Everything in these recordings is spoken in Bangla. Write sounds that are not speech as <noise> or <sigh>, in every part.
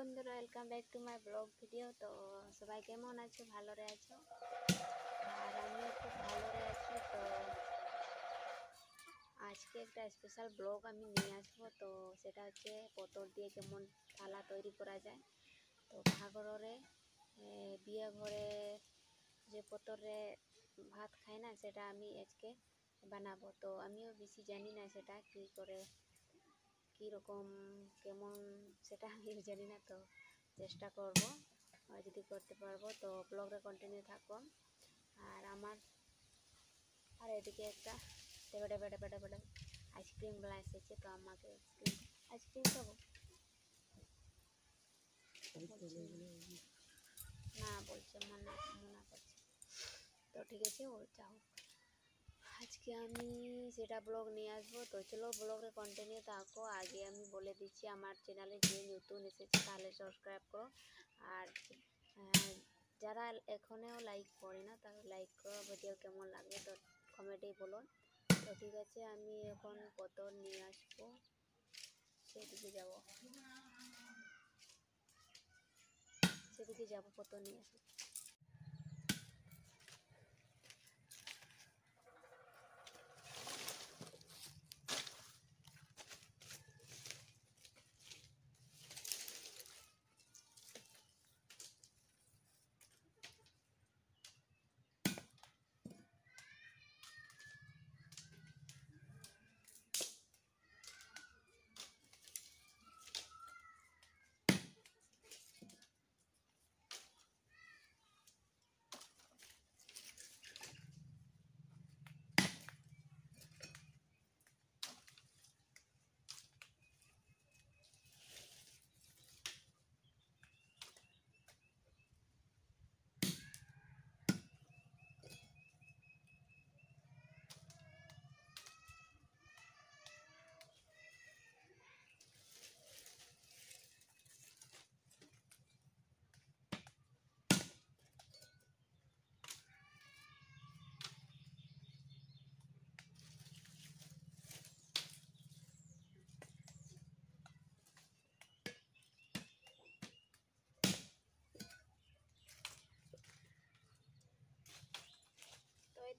বন্ধুরা welcome back to my blog video তো সবাই কেমন আছো ভালোরে আছো আর আমিও খুব ভালোরে আছি তো আজকে একটা স্পেশাল ব্লগ আমি নিয়ে আসবো তো সেটা হচ্ছে পটল দিয়ে কেমন থালা তৈরি করা যায় তো ঘরে বিয়ে ঘরে যে পটলে ভাত খায় না সেটা আমি আজকে বানাবো তো আমিও বেশি জানি না সেটা কী করে কীরকম কেমন সেটা আমি <laughs> জানি না তো চেষ্টা করব যদি করতে পারবো তো ব্লগটা কন্টিনিউ থাকবো আর আমার আর এদিকে একটা বেটা বেটা বেটা আইসক্রিম আইসক্রিমগুলো এসেছে তো আমাকে আইসক্রিম খাবো না বলছে মনে মনে করছে তো ঠিক আছে ও চাও হোক আজকে আমি সেটা ব্লগ নিয়ে আসবো তো চলো ব্লগে কন্টিনিউ থাকো আগে আমি বলে দিচ্ছি আমার চ্যানেলে যে নতুন এসেছে তাহলে সাবস্ক্রাইব করো আর যারা এখনেও লাইক করে না তাহলে লাইক করো ভিডিও কেমন লাগবে তো কমেন্টে বলুন তো ঠিক আছে আমি এখন কত নিয়ে আসবো সেদিকে যাব সেদিকে যাবো কত নিয়ে আসবো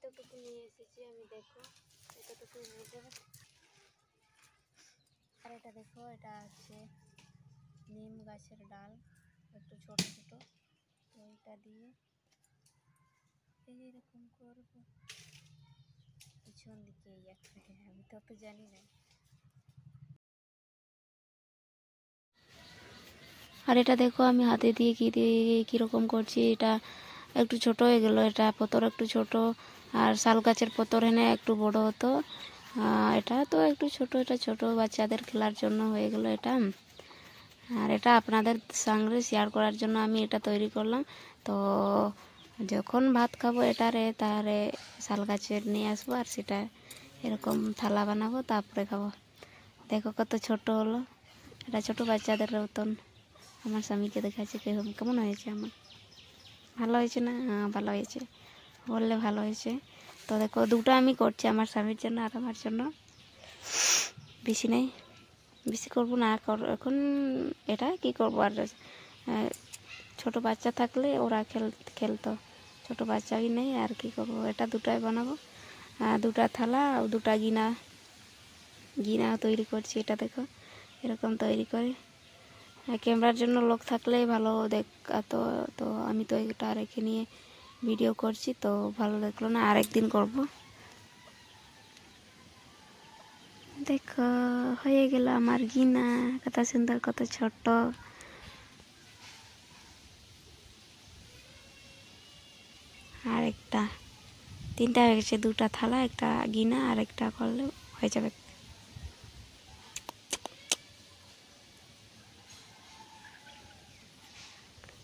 এতটুকু নিয়ে এসেছি আমি দেখো এতটুকু নিয়ে দেবো আর এটা দেখো এটা আছে নিম গাছের ডাল একটু ছোট ছোট তো এটা দিয়ে এইরকম করবো পিছন দিকে এই একটাকে আমি তো জানি না আর এটা দেখো আমি হাতে দিয়ে কী দিয়ে কীরকম করছি এটা একটু ছোট হয়ে গেল এটা পতর একটু ছোট আর শাল গাছের পতর এনে একটু বড় হতো এটা তো একটু ছোট এটা ছোট বাচ্চাদের খেলার জন্য হয়ে গেল এটা আর এটা আপনাদের সঙ্গে শেয়ার করার জন্য আমি এটা তৈরি করলাম তো যখন ভাত খাবো এটারে তারে শাল গাছের নিয়ে আসবো আর সেটা এরকম থালা বানাবো তারপরে খাবো দেখো কত ছোট হলো এটা ছোট বাচ্চাদের মতন আমার স্বামীকে দেখাচ্ছে কেমন হয়েছে আমার ভালো হয়েছে না হ্যাঁ ভালো হয়েছে বললে ভালো হয়েছে তো দেখো দুটো আমি করছি আমার স্বামীর জন্য আর আমার জন্য বেশি নেই বেশি করবো না কর এখন এটা কি করবো আর ছোট বাচ্চা থাকলে ওরা খেল খেলতো ছোট বাচ্চাই নেই আর কি করবো এটা দুটাই বানাবো দুটা থালা দুটা গিনা গিনা তৈরি করছি এটা দেখো এরকম তৈরি করে ক্যামেরার জন্য লোক থাকলেই ভালো দেখাতো তো আমি তো এটা রেখে নিয়ে ভিডিও করছি তো ভালো দেখলো না আরেকদিন করব দেখ হয়ে গেল আমার গিনা কত সুন্দর কত ছোট আর একটা তিনটা হয়ে গেছে দুটা থালা একটা গিনা আর একটা করলে হয়ে যাবে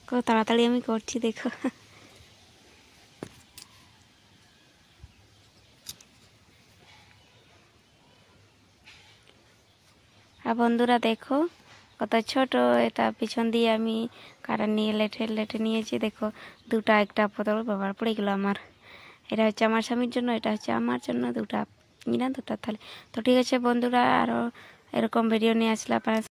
কত তাড়াতাড়ি আমি করছি দেখো আর বন্ধুরা দেখো কত ছোট এটা পিছন দিয়ে আমি কাটা নিয়ে লেটে লেটে নিয়েছি দেখো দুটা একটা পতল ব্যবহার পড়ে গেলো আমার এটা হচ্ছে আমার স্বামীর জন্য এটা হচ্ছে আমার জন্য দুটা নিলাম দুটা তাহলে তো ঠিক আছে বন্ধুরা আরও এরকম ভিডিও নিয়ে আসলে আপনারা